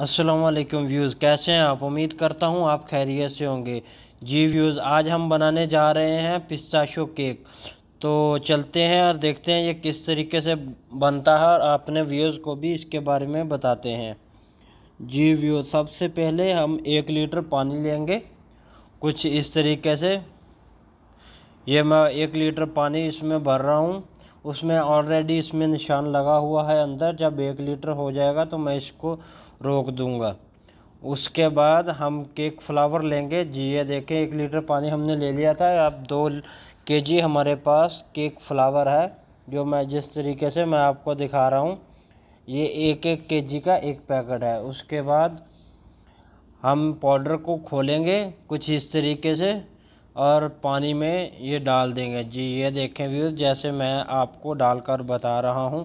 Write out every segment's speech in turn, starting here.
Aslam views कैसे हैं आप उम्मीद करता हूँ आप खैरियत से होंगे जी व्यूज़ आज हम बनाने जा रहे हैं पिस्ताशो केक तो चलते हैं और देखते हैं ये किस तरीके से बनता है और आपने व्यूज़ को भी इसके बारे में बताते हैं जी व्यूज़ सबसे पहले हम एक लीटर पानी लेंगे कुछ इस तरीके से ये मैं एक लीटर पानी इसमें भर रहा हूँ उसमें ऑलरेडी इसमें निशान लगा हुआ है अंदर जब एक लीटर हो जाएगा तो मैं इसको रोक दूंगा उसके बाद हम केक फ्लावर लेंगे जी ये देखें एक लीटर पानी हमने ले लिया था अब दो के जी हमारे पास केक फ्लावर है जो मैं जिस तरीके से मैं आपको दिखा रहा हूँ ये एक एक के जी का एक पैकेट है उसके बाद हम पाउडर को खोलेंगे कुछ इस तरीके से और पानी में ये डाल देंगे जी ये देखें व्यू जैसे मैं आपको डालकर बता रहा हूँ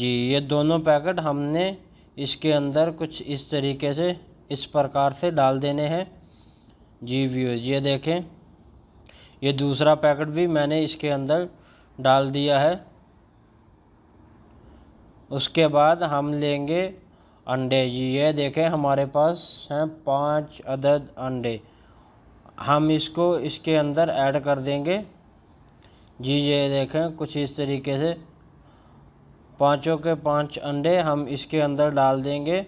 जी ये दोनों पैकेट हमने इसके अंदर कुछ इस तरीके से इस प्रकार से डाल देने हैं जी व्यू ये देखें ये दूसरा पैकेट भी मैंने इसके अंदर डाल दिया है उसके बाद हम लेंगे अंडे जी ये देखें हमारे पास हैं पाँच अदद अंडे हम इसको इसके अंदर ऐड कर देंगे जी ये देखें कुछ इस तरीके से पाँचों के पाँच अंडे हम इसके अंदर डाल देंगे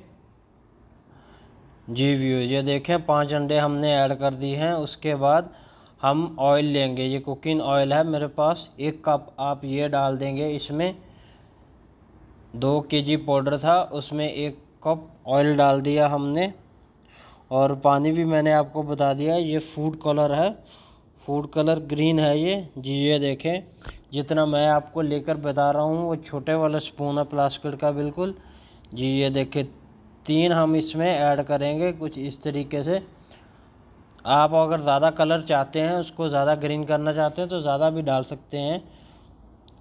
जी व्यू ये देखें पाँच अंडे हमने ऐड कर दिए हैं उसके बाद हम ऑयल लेंगे ये कुकिंग ऑयल है मेरे पास एक कप आप ये डाल देंगे इसमें दो केजी पाउडर था उसमें एक कप ऑयल डाल दिया हमने और पानी भी मैंने आपको बता दिया ये फूड कलर है फूड कलर ग्रीन है ये जी ये देखें जितना मैं आपको लेकर बता रहा हूँ वो छोटे वाला स्पून है प्लास्टिक का बिल्कुल जी ये देखिए तीन हम इसमें ऐड करेंगे कुछ इस तरीके से आप अगर ज़्यादा कलर चाहते हैं उसको ज़्यादा ग्रीन करना चाहते हैं तो ज़्यादा भी डाल सकते हैं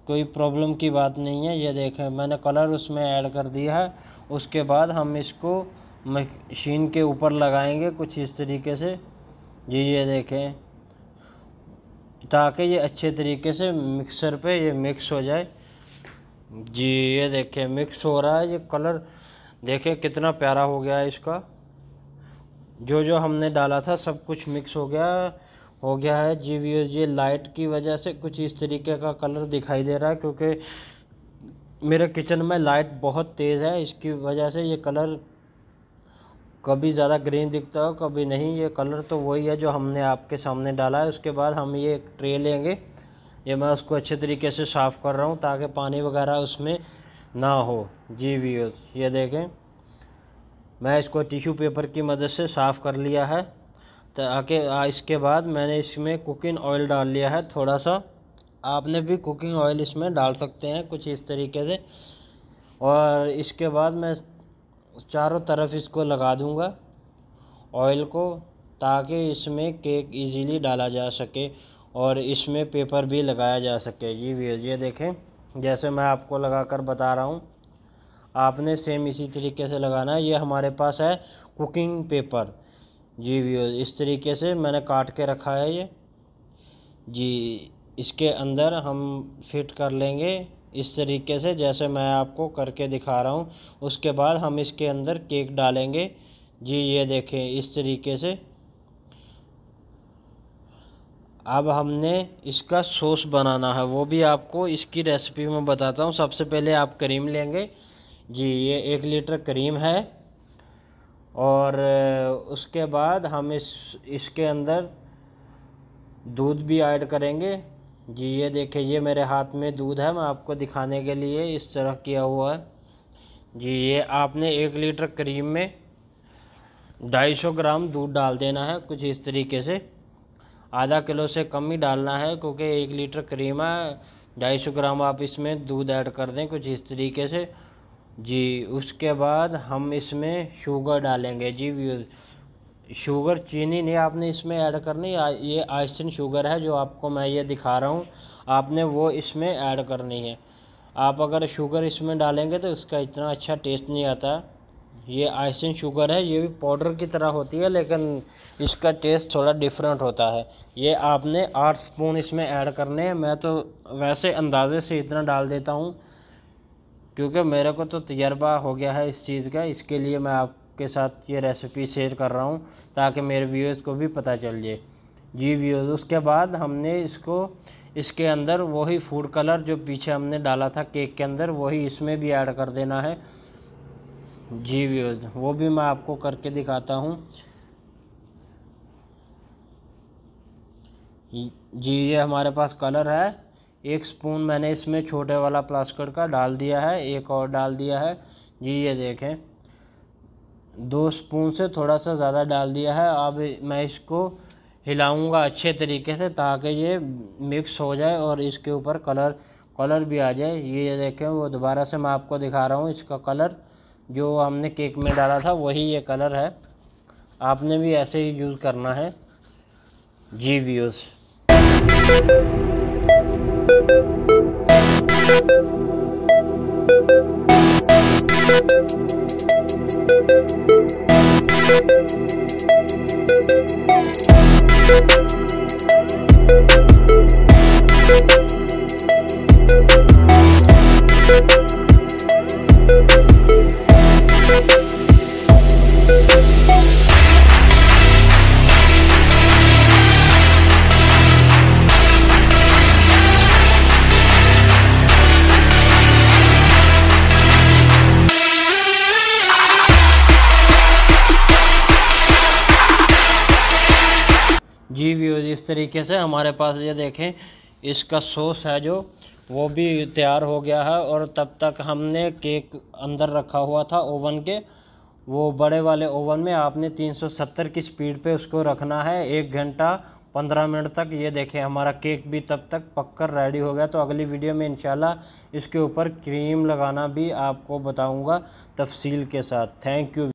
कोई प्रॉब्लम की बात नहीं है ये देखें मैंने कलर उसमें ऐड कर दिया है उसके बाद हम इसको मशीन के ऊपर लगाएंगे कुछ इस तरीके से जी ये देखें ताकि ये अच्छे तरीके से मिक्सर पे ये मिक्स हो जाए जी ये देखिए मिक्स हो रहा है ये कलर देखिए कितना प्यारा हो गया है इसका जो जो हमने डाला था सब कुछ मिक्स हो गया हो गया है जी वी ये लाइट की वजह से कुछ इस तरीके का कलर दिखाई दे रहा है क्योंकि मेरे किचन में लाइट बहुत तेज़ है इसकी वजह से ये कलर कभी ज़्यादा ग्रीन दिखता हो कभी नहीं ये कलर तो वही है जो हमने आपके सामने डाला है उसके बाद हम ये एक ट्रे लेंगे ये मैं उसको अच्छे तरीके से साफ़ कर रहा हूँ ताकि पानी वगैरह उसमें ना हो जी वी ये देखें मैं इसको टिश्यू पेपर की मदद से साफ़ कर लिया है ताकि तो इसके बाद मैंने इसमें कुकिंग ऑयल डाल लिया है थोड़ा सा आपने भी कुकिंग ऑयल इसमें डाल सकते हैं कुछ इस तरीके से और इसके बाद मैं चारों तरफ इसको लगा दूंगा ऑयल को ताकि इसमें केक इजीली डाला जा सके और इसमें पेपर भी लगाया जा सके ये व्यूज ये देखें जैसे मैं आपको लगा कर बता रहा हूँ आपने सेम इसी तरीके से लगाना है ये हमारे पास है कुकिंग पेपर जी व्यूज इस तरीके से मैंने काट के रखा है ये जी इसके अंदर हम फिट कर लेंगे इस तरीके से जैसे मैं आपको करके दिखा रहा हूँ उसके बाद हम इसके अंदर केक डालेंगे जी ये देखें इस तरीके से अब हमने इसका सॉस बनाना है वो भी आपको इसकी रेसिपी में बताता हूँ सबसे पहले आप करीम लेंगे जी ये एक लीटर करीम है और उसके बाद हम इस इसके अंदर दूध भी ऐड करेंगे जी ये देखिए ये मेरे हाथ में दूध है मैं आपको दिखाने के लिए इस तरह किया हुआ है जी ये आपने एक लीटर क्रीम में ढाई सौ ग्राम दूध डाल देना है कुछ इस तरीके से आधा किलो से कम ही डालना है क्योंकि एक लीटर क्रीम है ढाई सौ ग्राम आप इसमें दूध ऐड कर दें कुछ इस तरीके से जी उसके बाद हम इसमें शुगर डालेंगे जी व्यूज़ शुगर चीनी नहीं आपने इसमें ऐड करनी ये आइसिन शुगर है जो आपको मैं ये दिखा रहा हूँ आपने वो इसमें ऐड करनी है आप अगर शुगर इसमें डालेंगे तो इसका इतना अच्छा टेस्ट नहीं आता ये आइसिन शुगर है ये भी पाउडर की तरह होती है लेकिन इसका टेस्ट थोड़ा डिफरेंट होता है ये आपने आठ स्पून इसमें ऐड करने हैं मैं तो वैसे अंदाज़े से इतना डाल देता हूँ क्योंकि मेरे को तो तजर्बा हो गया है इस चीज़ का इसके लिए मैं आप आपके साथ ये रेसिपी शेयर कर रहा हूँ ताकि मेरे व्यूअर्स को भी पता चल जाए जी व्यूअर्स उसके बाद हमने इसको इसके अंदर वही फूड कलर जो पीछे हमने डाला था केक के अंदर वही इसमें भी ऐड कर देना है जी व्यूअर्स वो भी मैं आपको करके दिखाता हूँ जी ये हमारे पास कलर है एक स्पून मैंने इसमें छोटे वाला प्लास्टिक का डाल दिया है एक और डाल दिया है जी ये देखें दो स्पून से थोड़ा सा ज़्यादा डाल दिया है अब मैं इसको हिलाऊंगा अच्छे तरीके से ताकि ये मिक्स हो जाए और इसके ऊपर कलर कलर भी आ जाए ये देखें वो दोबारा से मैं आपको दिखा रहा हूँ इसका कलर जो हमने केक में डाला था वही ये कलर है आपने भी ऐसे ही यूज़ करना है जी व्यूज़ Thank you. जी व्यूज़ इस तरीके से हमारे पास ये देखें इसका सॉस है जो वो भी तैयार हो गया है और तब तक हमने केक अंदर रखा हुआ था ओवन के वो बड़े वाले ओवन में आपने 370 की स्पीड पे उसको रखना है एक घंटा 15 मिनट तक ये देखें हमारा केक भी तब तक पककर रेडी हो गया तो अगली वीडियो में इंशाल्लाह इसके ऊपर क्रीम लगाना भी आपको बताऊंगा तफसील के साथ थैंक यू